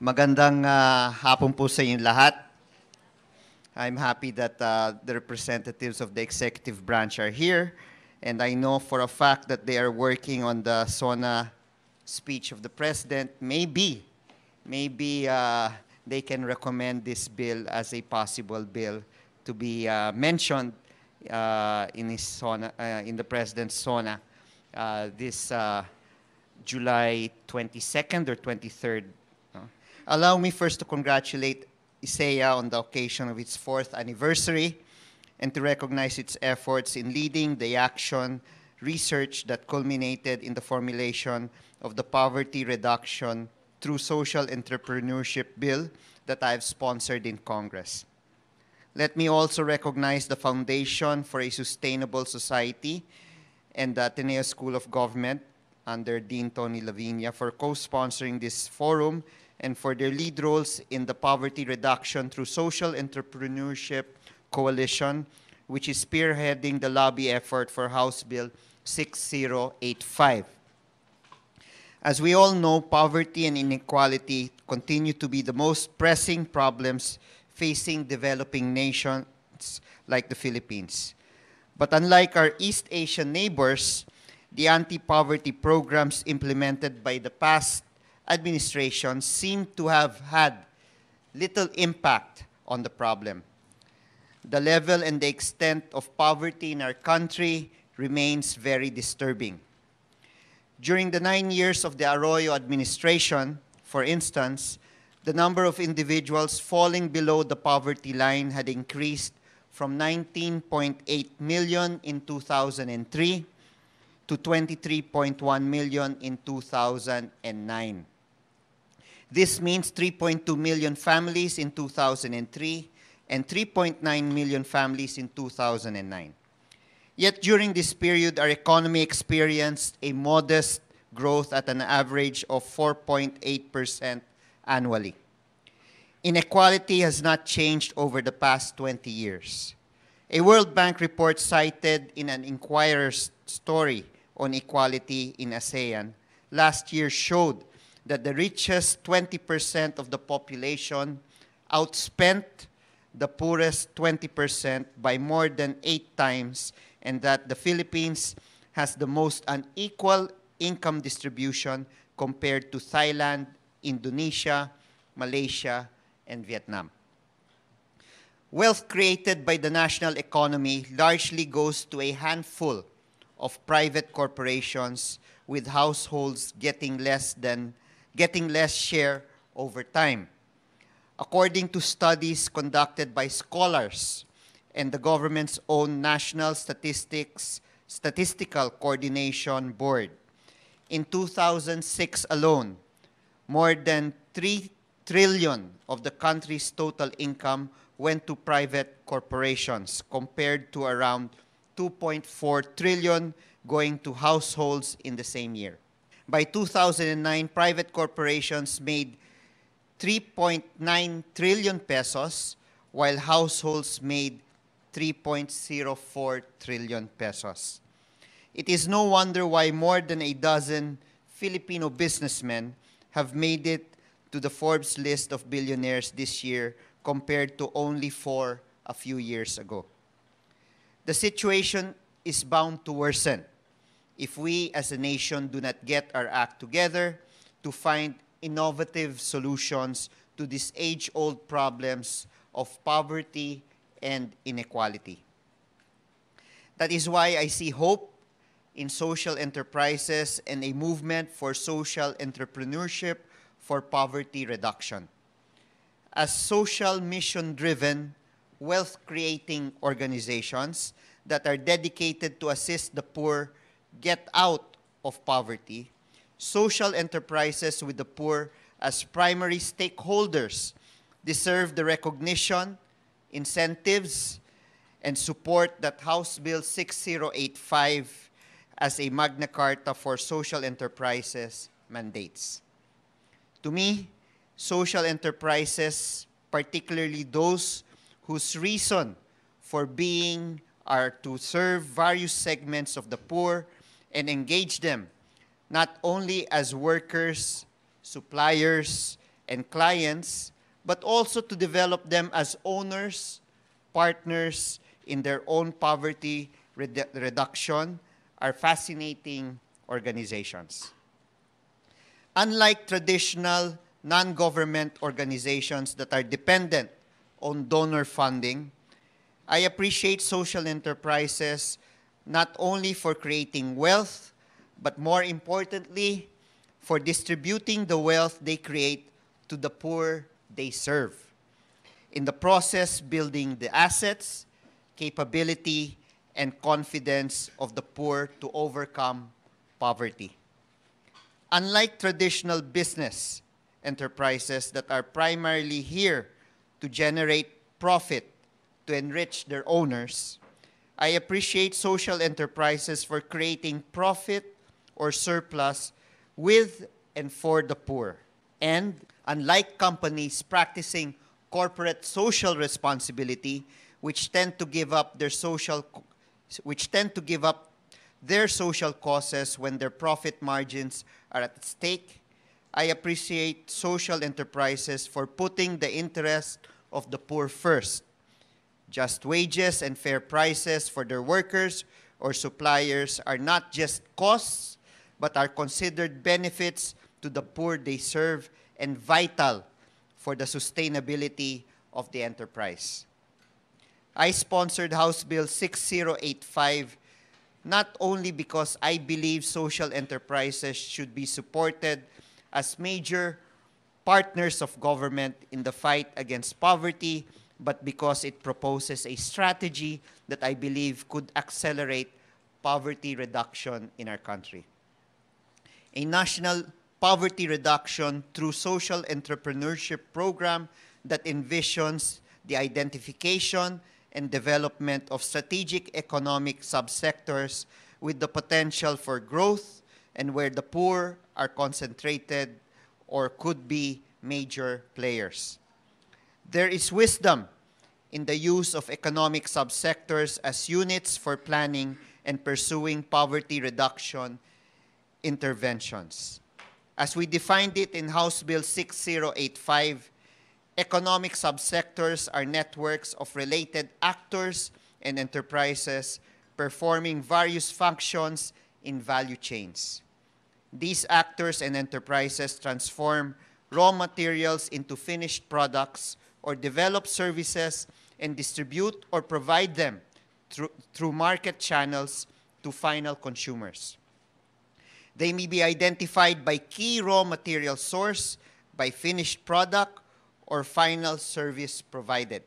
Magandang uh, hapon po sa inyong lahat. I'm happy that uh, the representatives of the executive branch are here. And I know for a fact that they are working on the SONA speech of the president. Maybe, maybe uh, they can recommend this bill as a possible bill to be uh, mentioned uh, in, his SONA, uh, in the president's SONA uh, this uh, July 22nd or 23rd Allow me first to congratulate Isaiah on the occasion of its fourth anniversary and to recognize its efforts in leading the action research that culminated in the formulation of the Poverty Reduction through Social Entrepreneurship Bill that I have sponsored in Congress. Let me also recognize the Foundation for a Sustainable Society and the Ateneo School of Government under Dean Tony Lavinia for co-sponsoring this forum and for their lead roles in the Poverty Reduction through Social Entrepreneurship Coalition, which is spearheading the lobby effort for House Bill 6085. As we all know, poverty and inequality continue to be the most pressing problems facing developing nations like the Philippines. But unlike our East Asian neighbors, the anti-poverty programs implemented by the past Administration seem to have had little impact on the problem. The level and the extent of poverty in our country remains very disturbing. During the nine years of the Arroyo administration, for instance, the number of individuals falling below the poverty line had increased from 19.8 million in 2003 to 23.1 million in 2009. This means 3.2 million families in 2003 and 3.9 million families in 2009. Yet during this period, our economy experienced a modest growth at an average of 4.8% annually. Inequality has not changed over the past 20 years. A World Bank report cited in an Inquirer's story on equality in ASEAN last year showed that the richest 20% of the population outspent the poorest 20% by more than eight times, and that the Philippines has the most unequal income distribution compared to Thailand, Indonesia, Malaysia, and Vietnam. Wealth created by the national economy largely goes to a handful of private corporations, with households getting less than getting less share over time. According to studies conducted by scholars and the government's own National Statistics Statistical Coordination Board, in 2006 alone, more than 3 trillion of the country's total income went to private corporations compared to around 2.4 trillion going to households in the same year by 2009, private corporations made 3.9 trillion pesos, while households made 3.04 trillion pesos. It is no wonder why more than a dozen Filipino businessmen have made it to the Forbes list of billionaires this year compared to only four a few years ago. The situation is bound to worsen if we as a nation do not get our act together to find innovative solutions to these age-old problems of poverty and inequality. That is why I see hope in social enterprises and a movement for social entrepreneurship for poverty reduction. As social mission-driven, wealth-creating organizations that are dedicated to assist the poor get out of poverty, social enterprises with the poor as primary stakeholders deserve the recognition, incentives, and support that House Bill 6085 as a Magna Carta for social enterprises mandates. To me, social enterprises, particularly those whose reason for being are to serve various segments of the poor, and engage them not only as workers, suppliers, and clients, but also to develop them as owners, partners in their own poverty redu reduction are fascinating organizations. Unlike traditional non-government organizations that are dependent on donor funding, I appreciate social enterprises not only for creating wealth, but more importantly, for distributing the wealth they create to the poor they serve. In the process, building the assets, capability, and confidence of the poor to overcome poverty. Unlike traditional business enterprises that are primarily here to generate profit to enrich their owners, I appreciate social enterprises for creating profit or surplus with and for the poor. And unlike companies practicing corporate social responsibility, which tend to give up their social, which tend to give up their social causes when their profit margins are at stake, I appreciate social enterprises for putting the interest of the poor first just wages and fair prices for their workers or suppliers are not just costs, but are considered benefits to the poor they serve and vital for the sustainability of the enterprise. I sponsored House Bill 6085 not only because I believe social enterprises should be supported as major partners of government in the fight against poverty but because it proposes a strategy that I believe could accelerate poverty reduction in our country. A national poverty reduction through social entrepreneurship program that envisions the identification and development of strategic economic subsectors with the potential for growth and where the poor are concentrated or could be major players. There is wisdom in the use of economic subsectors as units for planning and pursuing poverty reduction interventions. As we defined it in House Bill 6085, economic subsectors are networks of related actors and enterprises performing various functions in value chains. These actors and enterprises transform raw materials into finished products or develop services and distribute or provide them through, through market channels to final consumers. They may be identified by key raw material source, by finished product, or final service provided.